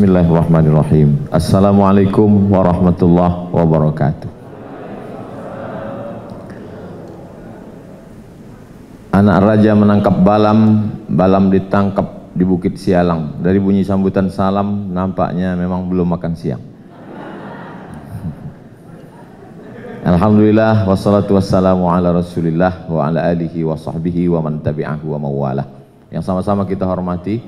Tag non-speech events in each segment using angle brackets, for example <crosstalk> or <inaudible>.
Bismillahirrahmanirrahim. Assalamualaikum warahmatullahi wabarakatuh. Anak raja menangkap balam, balam ditangkap di Bukit Sialang. Dari bunyi sambutan salam, nampaknya memang belum makan siang. <laughs> Alhamdulillah wassalatu wassalamu ala Rasulillah wa ala alihi wa sahbihi wa man tabi'ahu wa mawalah. Yang sama-sama kita hormati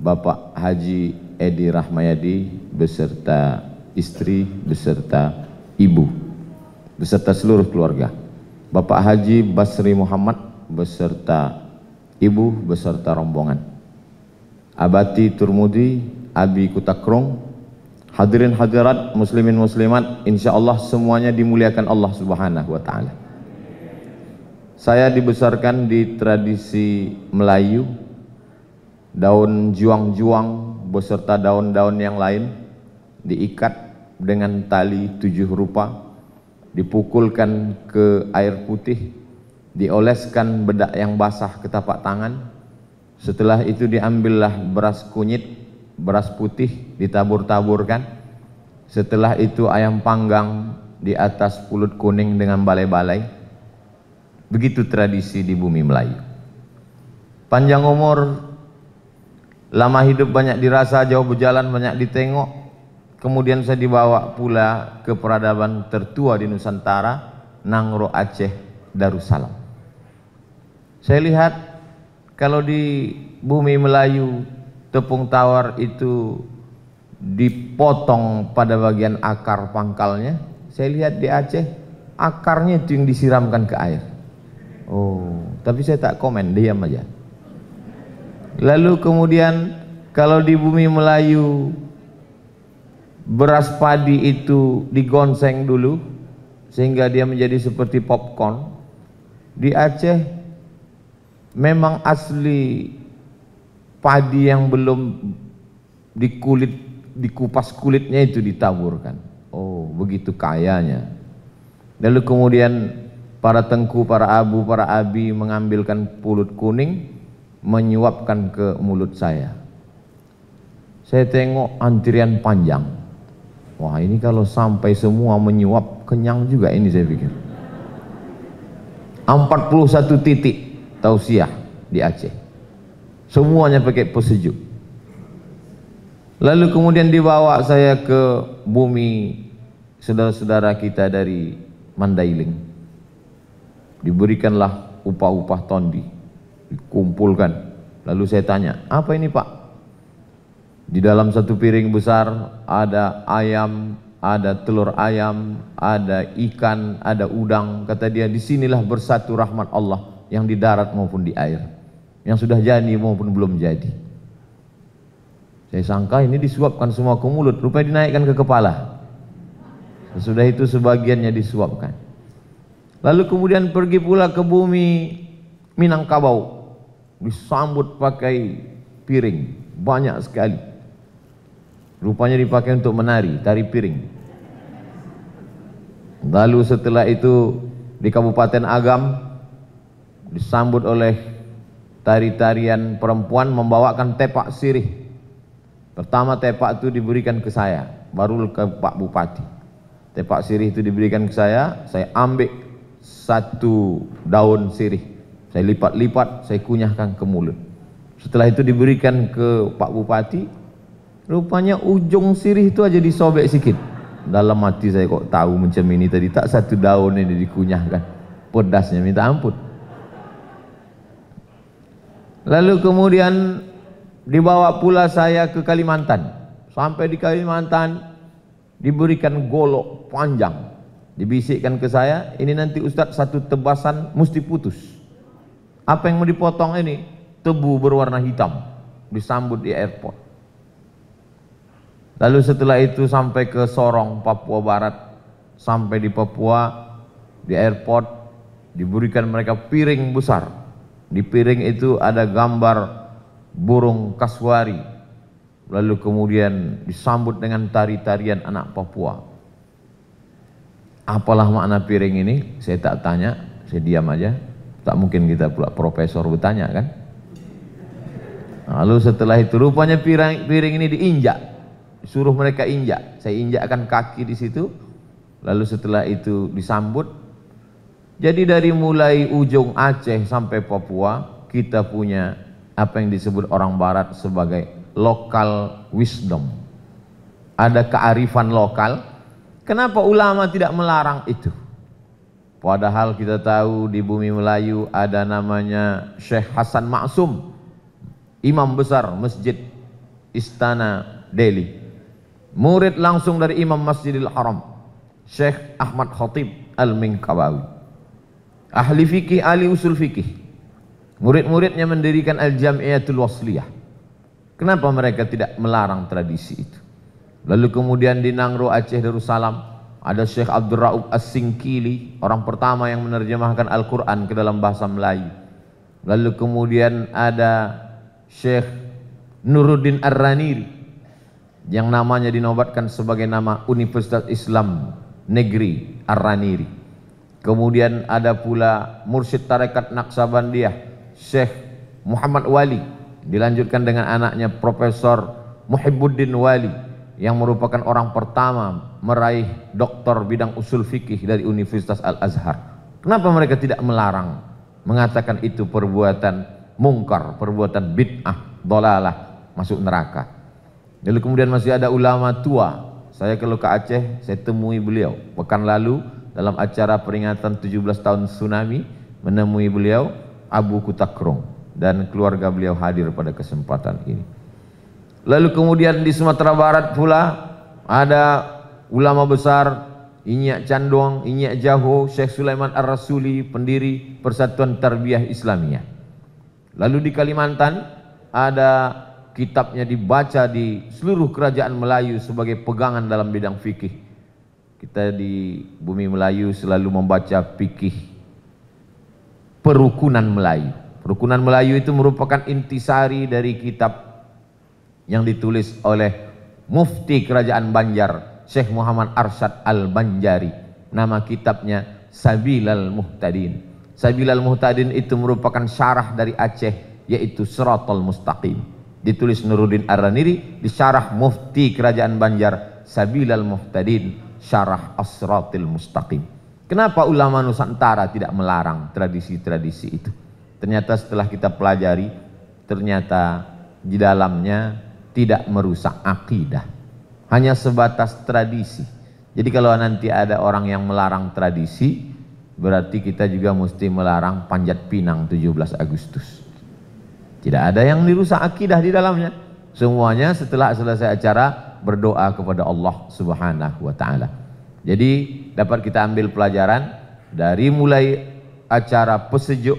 Bapak Haji Edi Rahmayadi beserta istri, beserta ibu, beserta seluruh keluarga. Bapak Haji Basri Muhammad beserta ibu, beserta rombongan. Abati Turmudi, Abi Kutakrong, hadirin hadirat, muslimin muslimat, insya Allah semuanya dimuliakan Allah Subhanahu wa Ta'ala. Saya dibesarkan di tradisi Melayu, daun juang-juang beserta daun-daun yang lain diikat dengan tali tujuh rupa dipukulkan ke air putih dioleskan bedak yang basah ke tapak tangan setelah itu diambillah beras kunyit beras putih ditabur-taburkan setelah itu ayam panggang di atas pulut kuning dengan balai-balai begitu tradisi di bumi Melayu panjang umur Lama hidup banyak dirasa, jauh berjalan banyak ditengok. Kemudian saya dibawa pula ke peradaban tertua di Nusantara, Nangro Aceh, Darussalam. Saya lihat kalau di bumi Melayu tepung tawar itu dipotong pada bagian akar pangkalnya. Saya lihat di Aceh akarnya itu yang disiramkan ke air. Oh, tapi saya tak komen, diam aja. Lalu kemudian kalau di bumi Melayu beras padi itu digonseng dulu sehingga dia menjadi seperti popcorn. Di Aceh memang asli padi yang belum dikulit dikupas kulitnya itu ditaburkan. Oh, begitu kayanya. Lalu kemudian para tengku, para abu, para abi mengambilkan pulut kuning menyuapkan ke mulut saya. Saya tengok antrian panjang. Wah ini kalau sampai semua menyuap kenyang juga ini saya pikir. 41 titik tausiah di Aceh. Semuanya pakai pesejuk. Lalu kemudian dibawa saya ke bumi saudara-saudara kita dari Mandailing. Diberikanlah upah-upah tondi dikumpulkan. Lalu saya tanya, apa ini pak? Di dalam satu piring besar ada ayam, ada telur ayam, ada ikan, ada udang. Kata dia, disinilah bersatu rahmat Allah yang di darat maupun di air. Yang sudah jadi maupun belum jadi. Saya sangka ini disuapkan semua ke mulut, rupanya dinaikkan ke kepala. Sesudah itu sebagiannya disuapkan. Lalu kemudian pergi pula ke bumi Minangkabau disambut pakai piring banyak sekali. Rupanya dipakai untuk menari, tari piring. Lalu setelah itu di Kabupaten Agam disambut oleh tari-tarian perempuan membawakan tepak sirih. Pertama tepak itu diberikan ke saya, baru ke Pak Bupati. Tepak sirih itu diberikan ke saya, saya ambil satu daun sirih saya lipat-lipat, saya kunyahkan ke mulut. Setelah itu diberikan ke Pak Bupati, rupanya ujung sirih itu aja disobek sikit. Dalam hati saya kok tahu macam ini tadi, tak satu daun ini dikunyahkan. Pedasnya minta ampun. Lalu kemudian dibawa pula saya ke Kalimantan. Sampai di Kalimantan diberikan golok panjang. Dibisikkan ke saya, ini nanti Ustadz satu tebasan mesti putus. Apa yang mau dipotong ini? Tebu berwarna hitam. Disambut di airport. Lalu setelah itu sampai ke Sorong, Papua Barat. Sampai di Papua, di airport, diberikan mereka piring besar. Di piring itu ada gambar burung kaswari. Lalu kemudian disambut dengan tari-tarian anak Papua. Apalah makna piring ini? Saya tak tanya, saya diam aja. Tak mungkin kita pula profesor bertanya kan? Lalu setelah itu rupanya piring, piring ini diinjak. Suruh mereka injak. Saya injakkan kaki di situ. Lalu setelah itu disambut. Jadi dari mulai ujung Aceh sampai Papua, kita punya apa yang disebut orang barat sebagai local wisdom. Ada kearifan lokal. Kenapa ulama tidak melarang itu? Padahal kita tahu di bumi Melayu ada namanya Syekh Hasan Maksum, imam besar Masjid Istana Delhi. Murid langsung dari Imam Masjidil Haram, Syekh Ahmad Khatib Al-Minkabawi. Ahli fikih, ahli usul fikih. Murid-muridnya mendirikan Al-Jamiyatul Wasliyah. Kenapa mereka tidak melarang tradisi itu? Lalu kemudian di Nangro Aceh Darussalam, ada Syekh Abdul Raub As-Singkili, orang pertama yang menerjemahkan Al-Quran ke dalam bahasa Melayu. Lalu kemudian ada Syekh Nuruddin Ar-Raniri yang namanya dinobatkan sebagai nama Universitas Islam Negeri Ar-Raniri. Kemudian ada pula Mursyid Tarekat Naksabandiyah Syekh Muhammad Wali dilanjutkan dengan anaknya Profesor Muhibuddin Wali yang merupakan orang pertama meraih doktor bidang usul fikih dari Universitas Al-Azhar. Kenapa mereka tidak melarang mengatakan itu perbuatan mungkar, perbuatan bid'ah, dolalah, masuk neraka. Lalu kemudian masih ada ulama tua. Saya kalau ke Aceh, saya temui beliau. Pekan lalu dalam acara peringatan 17 tahun tsunami, menemui beliau Abu Kutakrong dan keluarga beliau hadir pada kesempatan ini. Lalu kemudian di Sumatera Barat pula ada ulama besar Inyak Candong, Inyak Jaho, Syekh Sulaiman Ar-Rasuli, pendiri Persatuan Tarbiyah Islamiyah. Lalu di Kalimantan ada kitabnya dibaca di seluruh kerajaan Melayu sebagai pegangan dalam bidang fikih. Kita di bumi Melayu selalu membaca fikih perukunan Melayu. Perukunan Melayu itu merupakan intisari dari kitab yang ditulis oleh Mufti Kerajaan Banjar Syekh Muhammad Arsyad Al-Banjari nama kitabnya Sabilal Muhtadin Sabilal Muhtadin itu merupakan syarah dari Aceh yaitu Siratul Mustaqim ditulis Nuruddin Ar-Raniri di syarah Mufti Kerajaan Banjar Sabilal Muhtadin syarah as Mustaqim Kenapa ulama Nusantara tidak melarang tradisi-tradisi itu? Ternyata setelah kita pelajari, ternyata di dalamnya tidak merusak akidah. Hanya sebatas tradisi. Jadi kalau nanti ada orang yang melarang tradisi, berarti kita juga mesti melarang panjat pinang 17 Agustus. Tidak ada yang dirusak akidah di dalamnya. Semuanya setelah selesai acara berdoa kepada Allah Subhanahu wa taala. Jadi dapat kita ambil pelajaran dari mulai acara pesejuk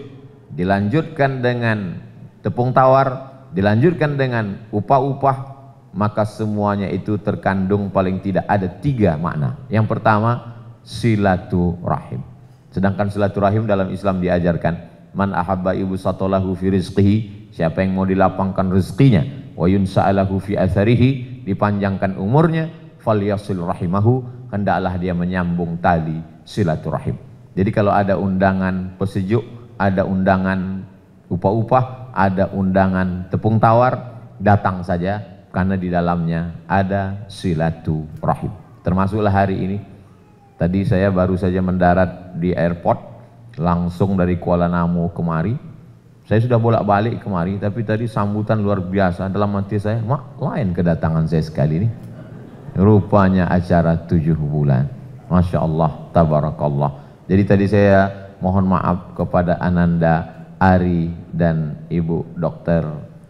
dilanjutkan dengan tepung tawar dilanjutkan dengan upah-upah maka semuanya itu terkandung paling tidak ada tiga makna yang pertama silaturahim sedangkan silaturahim dalam Islam diajarkan man ahabba ibu satolahu fi rizqihi siapa yang mau dilapangkan rizkinya wa sa'alahu fi atharihi dipanjangkan umurnya yasil rahimahu hendaklah dia menyambung tali silaturahim jadi kalau ada undangan pesejuk ada undangan upah-upah, ada undangan tepung tawar, datang saja karena di dalamnya ada silaturahim. Termasuklah hari ini. Tadi saya baru saja mendarat di airport langsung dari Kuala Namu kemari. Saya sudah bolak-balik kemari, tapi tadi sambutan luar biasa dalam hati saya, mak lain kedatangan saya sekali ini. Rupanya acara tujuh bulan. Masya Allah, tabarakallah. Jadi tadi saya mohon maaf kepada Ananda Ari dan Ibu Dokter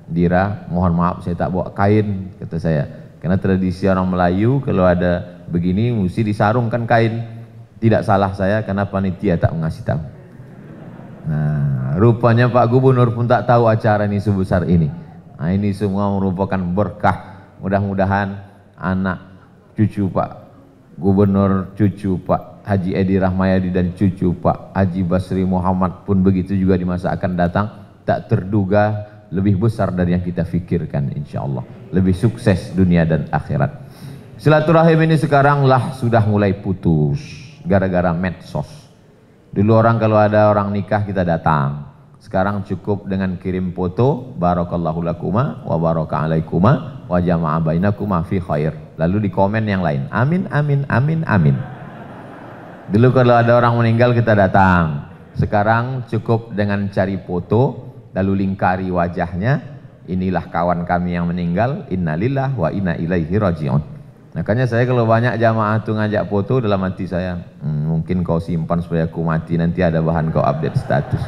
Dira, mohon maaf saya tak bawa kain, kata saya. Karena tradisi orang Melayu kalau ada begini mesti disarungkan kain. Tidak salah saya karena panitia tak mengasih tahu. Nah, rupanya Pak Gubernur pun tak tahu acara ini sebesar ini. Nah, ini semua merupakan berkah. Mudah-mudahan anak cucu Pak Gubernur, cucu Pak Haji Edi Rahmayadi dan cucu Pak Haji Basri Muhammad pun begitu juga di masa akan datang tak terduga lebih besar dari yang kita pikirkan insya Allah lebih sukses dunia dan akhirat silaturahim ini sekarang lah sudah mulai putus gara-gara medsos dulu orang kalau ada orang nikah kita datang sekarang cukup dengan kirim foto barakallahu lakuma wa baraka alaikuma wa jama'a bainakuma fi khair lalu di komen yang lain amin amin amin amin Dulu kalau ada orang meninggal kita datang. Sekarang cukup dengan cari foto, lalu lingkari wajahnya. Inilah kawan kami yang meninggal, innalillah wa inna ilaihi raji'un. Makanya saya kalau banyak jamaah tuh ngajak foto dalam hati saya, hmm, mungkin kau simpan supaya aku mati, nanti ada bahan kau update status.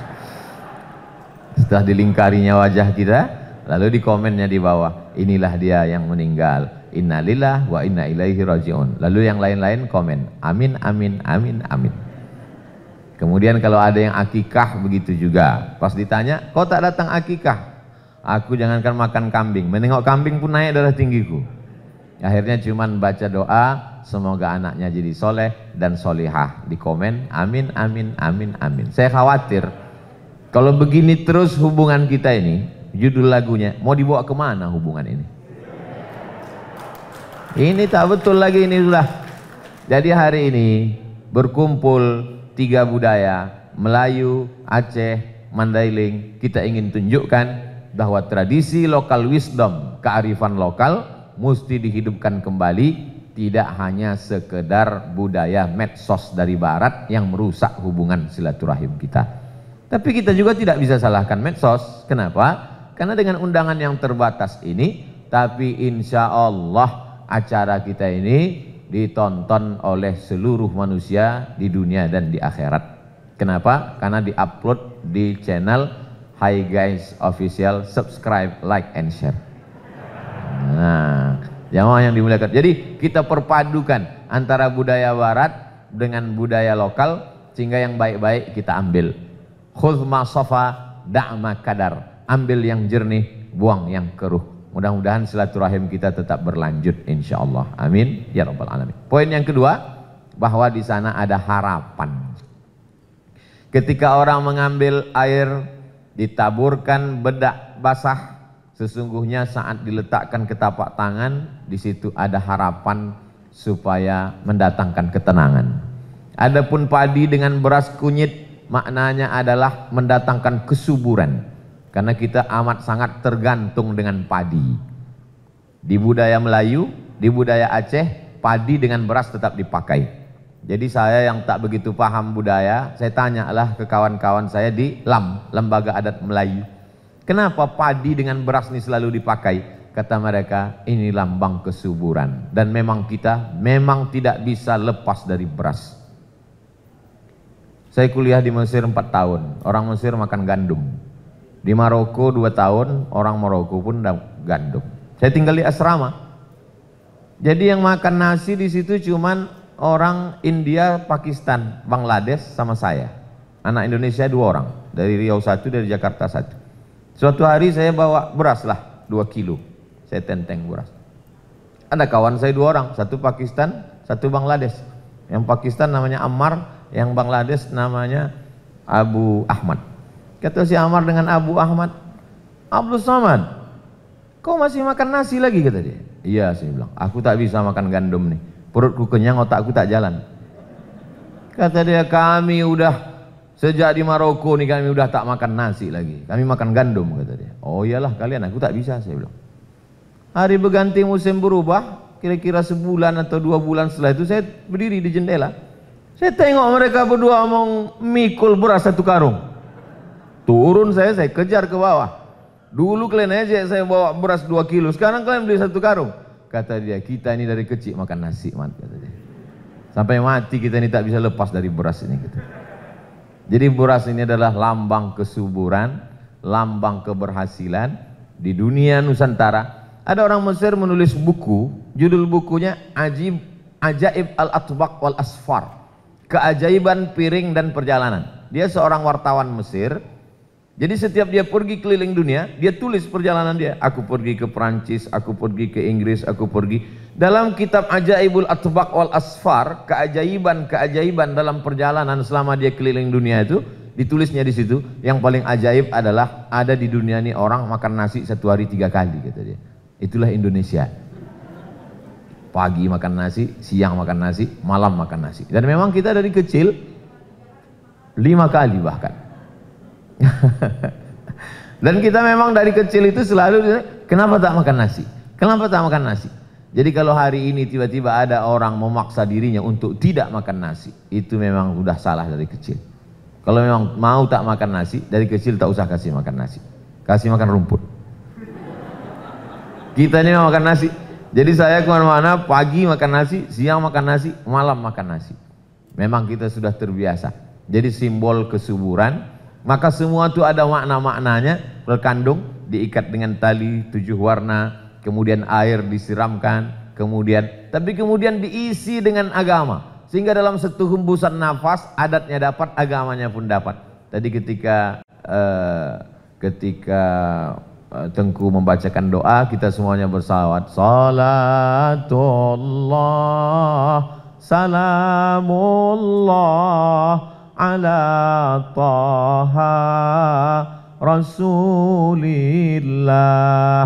Setelah dilingkarinya wajah kita, lalu di komennya di bawah, inilah dia yang meninggal innalillah wa inna ilaihi rajiun. Lalu yang lain-lain komen, amin, amin, amin, amin. Kemudian kalau ada yang akikah begitu juga. Pas ditanya, kau tak datang akikah? Aku jangankan makan kambing, menengok kambing pun naik darah tinggiku. Akhirnya cuman baca doa, semoga anaknya jadi soleh dan solihah. Di komen, amin, amin, amin, amin. Saya khawatir, kalau begini terus hubungan kita ini, judul lagunya, mau dibawa kemana hubungan ini? Ini tak betul lagi ini sudah. Jadi hari ini berkumpul tiga budaya, Melayu, Aceh, Mandailing. Kita ingin tunjukkan bahwa tradisi lokal wisdom, kearifan lokal mesti dihidupkan kembali tidak hanya sekedar budaya medsos dari barat yang merusak hubungan silaturahim kita. Tapi kita juga tidak bisa salahkan medsos. Kenapa? Karena dengan undangan yang terbatas ini, tapi insya Allah acara kita ini ditonton oleh seluruh manusia di dunia dan di akhirat. Kenapa? Karena diupload di channel Hi Guys Official, subscribe, like, and share. Nah, yang yang dimuliakan. Jadi kita perpadukan antara budaya barat dengan budaya lokal sehingga yang baik-baik kita ambil. Khusma sofa, da'ma kadar. Ambil yang jernih, buang yang keruh. Mudah-mudahan silaturahim kita tetap berlanjut insya Allah. Amin. Ya Rabbal Alamin. Poin yang kedua, bahwa di sana ada harapan. Ketika orang mengambil air, ditaburkan bedak basah, sesungguhnya saat diletakkan ke tapak tangan, di situ ada harapan supaya mendatangkan ketenangan. Adapun padi dengan beras kunyit, maknanya adalah mendatangkan kesuburan karena kita amat sangat tergantung dengan padi. Di budaya Melayu, di budaya Aceh, padi dengan beras tetap dipakai. Jadi saya yang tak begitu paham budaya, saya tanyalah ke kawan-kawan saya di LAM, Lembaga Adat Melayu. Kenapa padi dengan beras ini selalu dipakai? Kata mereka, ini lambang kesuburan. Dan memang kita memang tidak bisa lepas dari beras. Saya kuliah di Mesir 4 tahun, orang Mesir makan gandum. Di Maroko dua tahun, orang Maroko pun gandum. Saya tinggal di asrama. Jadi yang makan nasi di situ cuman orang India, Pakistan, Bangladesh sama saya. Anak Indonesia dua orang, dari Riau satu, dari Jakarta satu. Suatu hari saya bawa beras lah, dua kilo. Saya tenteng beras. Ada kawan saya dua orang, satu Pakistan, satu Bangladesh. Yang Pakistan namanya Ammar, yang Bangladesh namanya Abu Ahmad. Kata si Amar dengan Abu Ahmad, Abdul Samad, kau masih makan nasi lagi kata dia. Iya saya bilang, aku tak bisa makan gandum nih. Perutku kenyang, otakku tak jalan. Kata dia, kami udah sejak di Maroko nih kami udah tak makan nasi lagi. Kami makan gandum kata dia. Oh iyalah kalian, aku tak bisa saya bilang. Hari berganti musim berubah, kira-kira sebulan atau dua bulan setelah itu saya berdiri di jendela. Saya tengok mereka berdua omong mikul beras satu karung. Turun saya, saya kejar ke bawah. Dulu kalian aja saya bawa beras 2 kilo, sekarang kalian beli satu karung. Kata dia, kita ini dari kecil makan nasi, mat, kata dia. Sampai mati kita ini tak bisa lepas dari beras ini. Gitu. Jadi beras ini adalah lambang kesuburan, lambang keberhasilan di dunia Nusantara. Ada orang Mesir menulis buku, judul bukunya Ajib Ajaib Al-Atbaq wal Asfar. Keajaiban piring dan perjalanan. Dia seorang wartawan Mesir, jadi setiap dia pergi keliling dunia, dia tulis perjalanan dia. Aku pergi ke Perancis, aku pergi ke Inggris, aku pergi. Dalam kitab Ajaibul Atbaq wal Asfar, keajaiban-keajaiban dalam perjalanan selama dia keliling dunia itu, ditulisnya di situ. Yang paling ajaib adalah ada di dunia ini orang makan nasi satu hari tiga kali, kata dia. Itulah Indonesia. Pagi makan nasi, siang makan nasi, malam makan nasi. Dan memang kita dari kecil lima kali bahkan <laughs> Dan kita memang dari kecil itu selalu kenapa tak makan nasi? Kenapa tak makan nasi? Jadi kalau hari ini tiba-tiba ada orang memaksa dirinya untuk tidak makan nasi, itu memang sudah salah dari kecil. Kalau memang mau tak makan nasi, dari kecil tak usah kasih makan nasi. Kasih makan rumput. Kita ini makan nasi. Jadi saya kemana-mana pagi makan nasi, siang makan nasi, malam makan nasi. Memang kita sudah terbiasa. Jadi simbol kesuburan, maka semua itu ada makna-maknanya, berkandung, diikat dengan tali tujuh warna, kemudian air disiramkan, kemudian tapi kemudian diisi dengan agama. Sehingga dalam satu hembusan nafas adatnya dapat, agamanya pun dapat. Tadi ketika eh, ketika eh, Tengku membacakan doa kita semuanya bersawat salatullah salamullah على طه Rasulillah.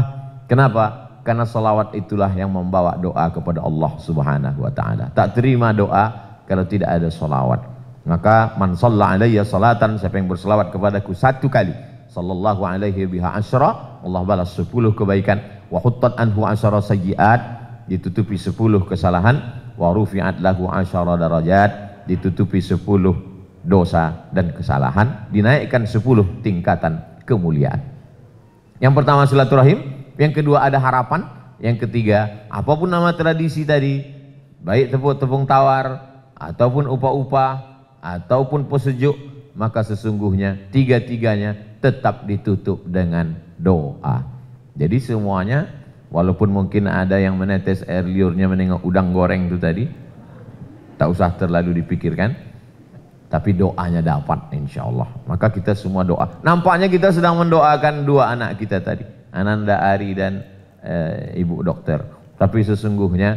Kenapa? Karena selawat itulah yang membawa doa kepada Allah Subhanahu wa taala. Tak terima doa kalau tidak ada selawat Maka man shalla alayya salatan siapa yang berselawat kepadaku satu kali sallallahu alaihi biha asyra Allah balas sepuluh kebaikan wa huttat anhu asyara sayyiat ditutupi sepuluh kesalahan wa rufi'at lahu asyara darajat ditutupi sepuluh dosa dan kesalahan dinaikkan 10 tingkatan kemuliaan. Yang pertama silaturahim, yang kedua ada harapan, yang ketiga apapun nama tradisi tadi, baik tepung-tepung tawar ataupun upa-upa ataupun pesejuk, maka sesungguhnya tiga-tiganya tetap ditutup dengan doa. Jadi semuanya walaupun mungkin ada yang menetes air liurnya menengok udang goreng itu tadi, tak usah terlalu dipikirkan tapi doanya dapat insya Allah. Maka kita semua doa. Nampaknya kita sedang mendoakan dua anak kita tadi, Ananda Ari dan e, Ibu Dokter. Tapi sesungguhnya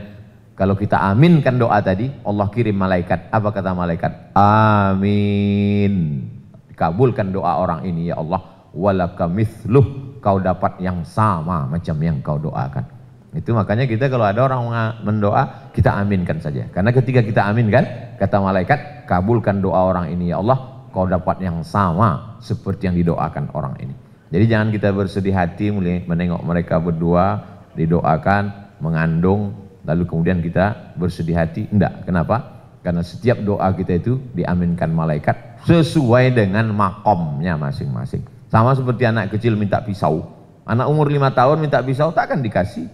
kalau kita aminkan doa tadi, Allah kirim malaikat. Apa kata malaikat? Amin. Kabulkan doa orang ini ya Allah. Walakamithluh. Kau dapat yang sama macam yang kau doakan. Itu makanya kita kalau ada orang mendoa, kita aminkan saja. Karena ketika kita aminkan, kata malaikat, kabulkan doa orang ini ya Allah, kau dapat yang sama seperti yang didoakan orang ini. Jadi jangan kita bersedih hati mulai menengok mereka berdua, didoakan, mengandung, lalu kemudian kita bersedih hati. Enggak, kenapa? Karena setiap doa kita itu diaminkan malaikat sesuai dengan makomnya masing-masing. Sama seperti anak kecil minta pisau. Anak umur lima tahun minta pisau tak akan dikasih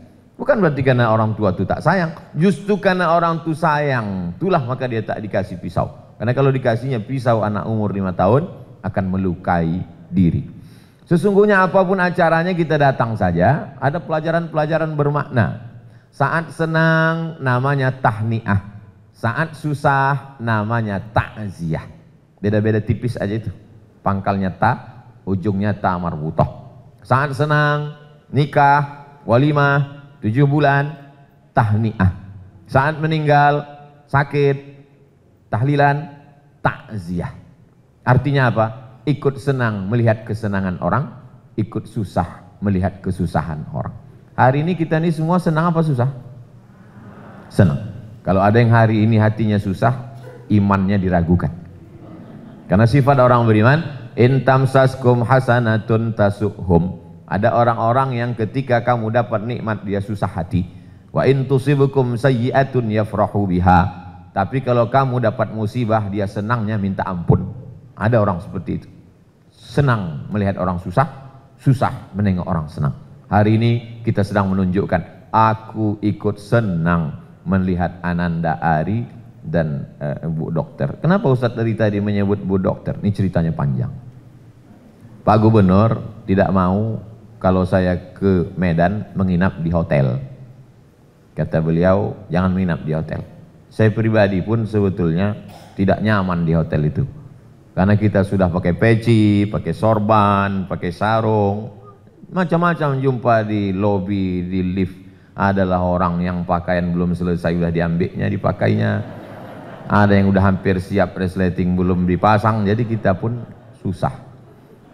Bukan berarti karena orang tua itu tak sayang, justru karena orang tua sayang, itulah maka dia tak dikasih pisau. Karena kalau dikasihnya pisau anak umur 5 tahun akan melukai diri. Sesungguhnya apapun acaranya kita datang saja, ada pelajaran-pelajaran bermakna. Saat senang namanya tahniah, saat susah namanya takziah. Beda-beda tipis aja itu. Pangkalnya ta, ujungnya ta marbutoh. Saat senang, nikah, walimah, tujuh bulan tahniah saat meninggal sakit tahlilan takziah artinya apa ikut senang melihat kesenangan orang ikut susah melihat kesusahan orang hari ini kita ini semua senang apa susah senang kalau ada yang hari ini hatinya susah imannya diragukan karena sifat orang beriman intam hasanatun tasukhum ada orang-orang yang ketika kamu dapat nikmat dia susah hati. Wa in tusibukum sayyi'atun yafrahu biha. Tapi kalau kamu dapat musibah dia senangnya minta ampun. Ada orang seperti itu. Senang melihat orang susah, susah menengok orang senang. Hari ini kita sedang menunjukkan aku ikut senang melihat Ananda Ari dan uh, Bu Dokter. Kenapa Ustaz dari tadi menyebut Bu Dokter? Ini ceritanya panjang. Pak Gubernur tidak mau kalau saya ke Medan menginap di hotel. Kata beliau, jangan menginap di hotel. Saya pribadi pun sebetulnya tidak nyaman di hotel itu. Karena kita sudah pakai peci, pakai sorban, pakai sarung, macam-macam jumpa di lobby, di lift adalah orang yang pakaian belum selesai sudah diambilnya dipakainya ada yang udah hampir siap resleting belum dipasang jadi kita pun susah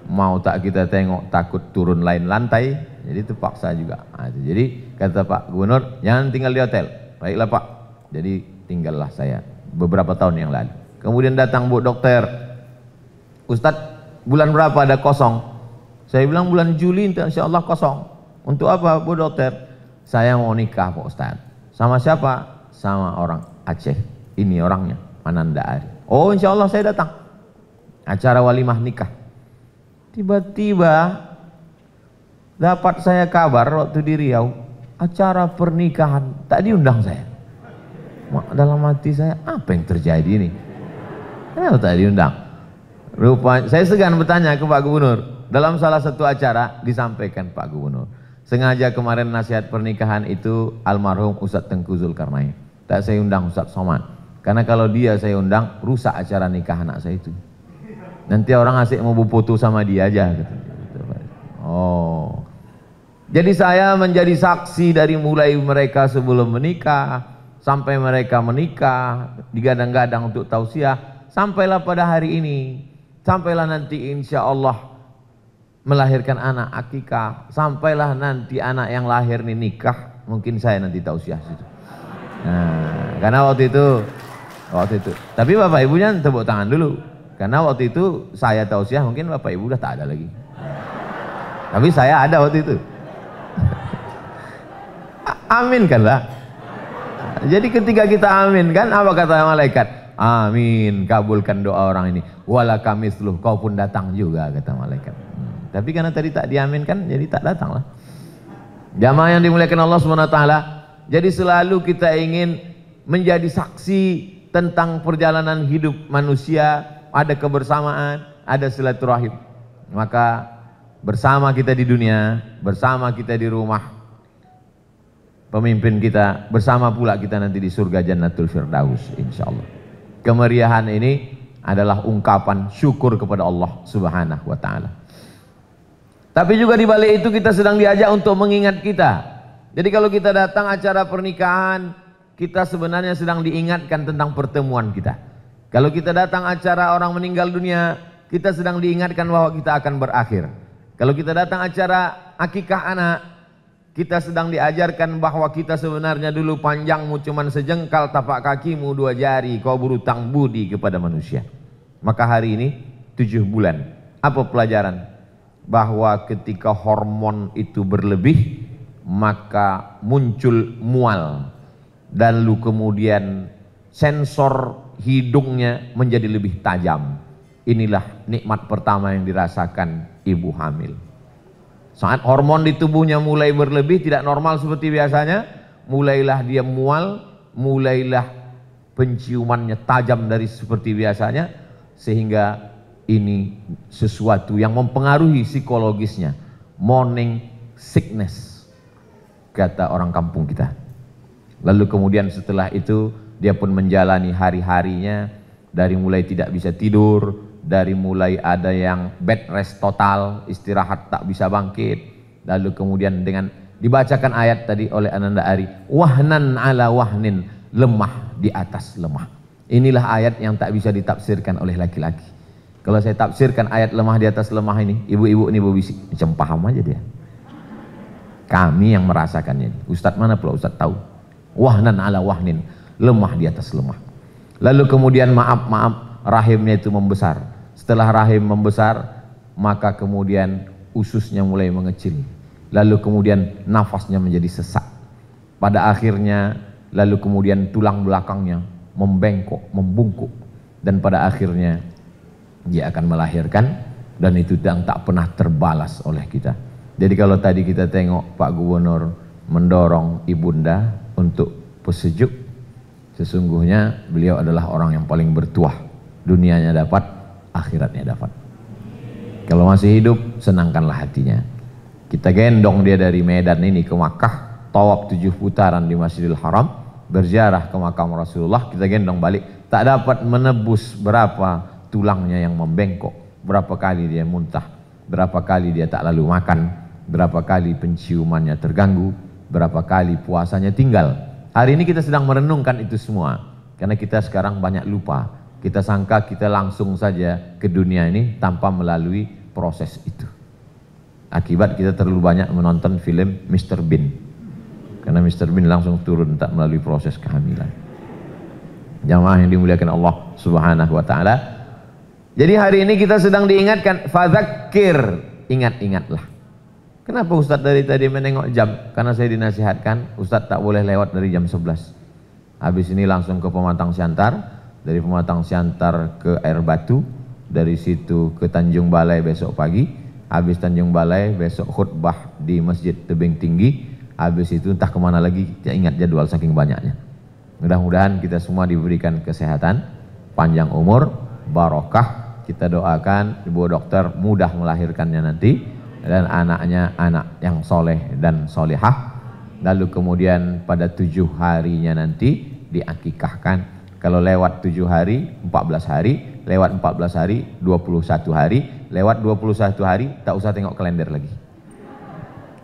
mau tak kita tengok takut turun lain lantai jadi terpaksa juga nah, jadi kata Pak Gubernur jangan tinggal di hotel baiklah Pak jadi tinggallah saya beberapa tahun yang lalu kemudian datang bu dokter Ustadz bulan berapa ada kosong saya bilang bulan Juli insya Allah kosong untuk apa bu dokter saya mau nikah Pak Ustadz sama siapa sama orang Aceh ini orangnya Ananda Ari oh insya Allah saya datang acara walimah nikah Tiba-tiba dapat saya kabar waktu di Riau acara pernikahan tak diundang saya dalam hati saya apa yang terjadi ini kenapa tak diundang Rupa, saya segan bertanya ke Pak Gubernur dalam salah satu acara disampaikan Pak Gubernur sengaja kemarin nasihat pernikahan itu almarhum Ustadz Tengku Zulkarnain tak saya undang Ustadz Somad karena kalau dia saya undang rusak acara nikah anak saya itu Nanti orang asik mau foto sama dia aja. Gitu. Oh. Jadi saya menjadi saksi dari mulai mereka sebelum menikah sampai mereka menikah digadang-gadang untuk tausiah sampailah pada hari ini sampailah nanti insya Allah melahirkan anak akikah sampailah nanti anak yang lahir nih nikah mungkin saya nanti tausiah situ nah, karena waktu itu waktu itu tapi bapak ibunya tepuk tangan dulu karena waktu itu saya tausiah mungkin Bapak Ibu udah tak ada lagi. Tapi saya ada waktu itu. amin kan lah. Jadi ketika kita amin kan apa kata malaikat? Amin, kabulkan doa orang ini. Wala kami seluruh, kau pun datang juga kata malaikat. Hmm, tapi karena tadi tak diaminkan, jadi tak datang lah. Jamaah yang dimuliakan Allah SWT. Jadi selalu kita ingin menjadi saksi tentang perjalanan hidup manusia ada kebersamaan, ada silaturahim. Maka bersama kita di dunia, bersama kita di rumah, pemimpin kita, bersama pula kita nanti di surga Jannatul Firdaus insya Allah. Kemeriahan ini adalah ungkapan syukur kepada Allah Subhanahu wa taala. Tapi juga di balik itu kita sedang diajak untuk mengingat kita. Jadi kalau kita datang acara pernikahan, kita sebenarnya sedang diingatkan tentang pertemuan kita. Kalau kita datang acara orang meninggal dunia, kita sedang diingatkan bahwa kita akan berakhir. Kalau kita datang acara akikah anak, kita sedang diajarkan bahwa kita sebenarnya dulu panjangmu cuma sejengkal tapak kakimu dua jari, kau berutang budi kepada manusia. Maka hari ini tujuh bulan. Apa pelajaran? Bahwa ketika hormon itu berlebih, maka muncul mual dan lu kemudian sensor hidungnya menjadi lebih tajam. Inilah nikmat pertama yang dirasakan ibu hamil. Saat hormon di tubuhnya mulai berlebih, tidak normal seperti biasanya, mulailah dia mual, mulailah penciumannya tajam dari seperti biasanya, sehingga ini sesuatu yang mempengaruhi psikologisnya. Morning sickness, kata orang kampung kita. Lalu kemudian setelah itu dia pun menjalani hari-harinya dari mulai tidak bisa tidur, dari mulai ada yang bed rest total, istirahat tak bisa bangkit, lalu kemudian dengan dibacakan ayat tadi oleh Ananda Ari, wahnan ala wahnin, lemah di atas lemah. Inilah ayat yang tak bisa ditafsirkan oleh laki-laki. Kalau saya tafsirkan ayat lemah di atas lemah ini, ibu-ibu ini berbisik, macam paham aja dia. Kami yang merasakannya. Ustadz mana pula Ustadz tahu? Wahnan ala wahnin lemah di atas lemah. Lalu kemudian maaf-maaf rahimnya itu membesar. Setelah rahim membesar, maka kemudian ususnya mulai mengecil. Lalu kemudian nafasnya menjadi sesak. Pada akhirnya, lalu kemudian tulang belakangnya membengkok, membungkuk. Dan pada akhirnya, dia akan melahirkan dan itu yang tak pernah terbalas oleh kita. Jadi kalau tadi kita tengok Pak Gubernur mendorong Ibunda untuk pesejuk Sesungguhnya beliau adalah orang yang paling bertuah. Dunianya dapat, akhiratnya dapat. Kalau masih hidup, senangkanlah hatinya. Kita gendong dia dari Medan ini ke Makkah, tawaf tujuh putaran di Masjidil Haram, berziarah ke makam Rasulullah, kita gendong balik. Tak dapat menebus berapa tulangnya yang membengkok, berapa kali dia muntah, berapa kali dia tak lalu makan, berapa kali penciumannya terganggu, berapa kali puasanya tinggal Hari ini kita sedang merenungkan itu semua. Karena kita sekarang banyak lupa. Kita sangka kita langsung saja ke dunia ini tanpa melalui proses itu. Akibat kita terlalu banyak menonton film Mr. Bean. Karena Mr. Bean langsung turun tak melalui proses kehamilan. Jamaah yang dimuliakan Allah Subhanahu wa taala. Jadi hari ini kita sedang diingatkan fadzakir, ingat-ingatlah. Kenapa Ustadz dari tadi menengok jam? Karena saya dinasihatkan, Ustadz tak boleh lewat dari jam 11. Habis ini langsung ke Pematang Siantar, dari Pematang Siantar ke Air Batu, dari situ ke Tanjung Balai besok pagi, habis Tanjung Balai besok khutbah di Masjid Tebing Tinggi, habis itu entah kemana lagi, ingat jadwal saking banyaknya. Mudah-mudahan kita semua diberikan kesehatan, panjang umur, barokah, kita doakan ibu dokter mudah melahirkannya nanti dan anaknya anak yang soleh dan solehah. Lalu kemudian pada tujuh harinya nanti diakikahkan. Kalau lewat tujuh hari, empat belas hari, lewat empat belas hari, dua puluh satu hari, lewat dua puluh satu hari, tak usah tengok kalender lagi.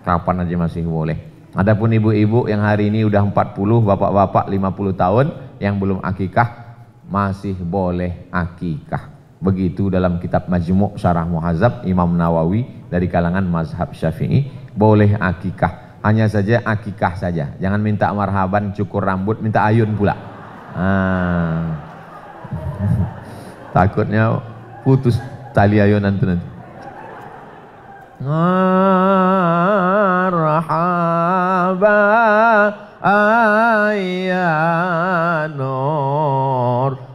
Kapan aja masih boleh. Adapun ibu-ibu yang hari ini udah puluh, bapak-bapak lima puluh tahun, yang belum akikah, masih boleh akikah begitu dalam kitab Majmu' Syarah Muhazab Imam Nawawi dari kalangan mazhab Syafi'i boleh akikah hanya saja akikah saja jangan minta marhaban cukur rambut minta ayun pula ah. <laughs> takutnya putus tali ayunan nanti marhaba ayya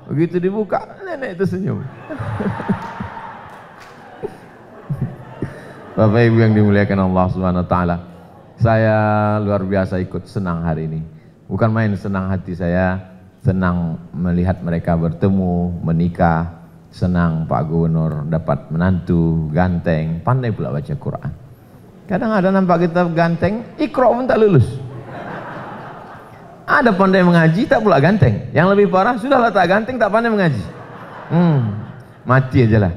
begitu dibuka nenek itu senyum <laughs> Bapak Ibu yang dimuliakan Allah Subhanahu wa taala. Saya luar biasa ikut senang hari ini. Bukan main senang hati saya, senang melihat mereka bertemu, menikah, senang Pak Gubernur dapat menantu, ganteng, pandai pula baca Quran. Kadang ada nampak kita ganteng, ikro pun tak lulus. Ada pandai mengaji, tak pula ganteng. Yang lebih parah, sudahlah tak ganteng, tak pandai mengaji. Hmm mati aja lah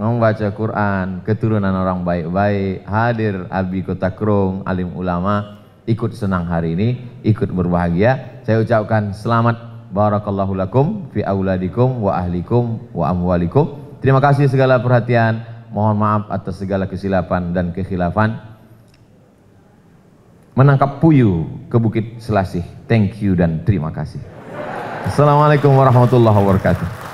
ngomong baca Quran, keturunan orang baik-baik, hadir Abi Kota Krung, alim ulama, ikut senang hari ini, ikut berbahagia. Saya ucapkan selamat barakallahu lakum fi auladikum wa ahlikum wa amwalikum. Terima kasih segala perhatian. Mohon maaf atas segala kesilapan dan kekhilafan. Menangkap puyuh ke Bukit Selasih. Thank you dan terima kasih. Assalamualaikum warahmatullahi wabarakatuh.